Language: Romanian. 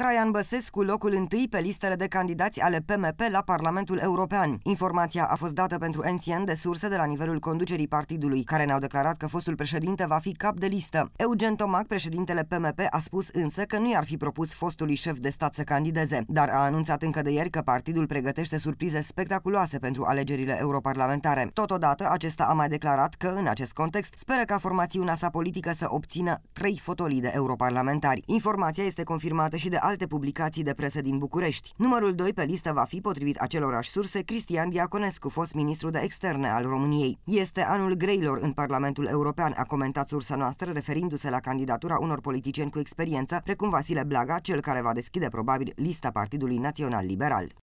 Traian Băsescu, locul întâi pe listele de candidați ale PMP la Parlamentul European. Informația a fost dată pentru NCN de surse de la nivelul conducerii partidului, care ne-au declarat că fostul președinte va fi cap de listă. Eugen Tomac, președintele PMP, a spus însă că nu i-ar fi propus fostului șef de stat să candideze, dar a anunțat încă de ieri că partidul pregătește surprize spectaculoase pentru alegerile europarlamentare. Totodată, acesta a mai declarat că, în acest context, speră ca formațiunea sa politică să obțină trei fotolii de europarlamentari. Informația este confirmată și de alte publicații de presă din București. Numărul 2 pe listă va fi, potrivit acelorași surse, Cristian Diaconescu, fost ministru de externe al României. Este anul greilor în Parlamentul European, a comentat sursa noastră referindu-se la candidatura unor politicieni cu experiență, precum Vasile Blaga, cel care va deschide probabil lista Partidului Național Liberal.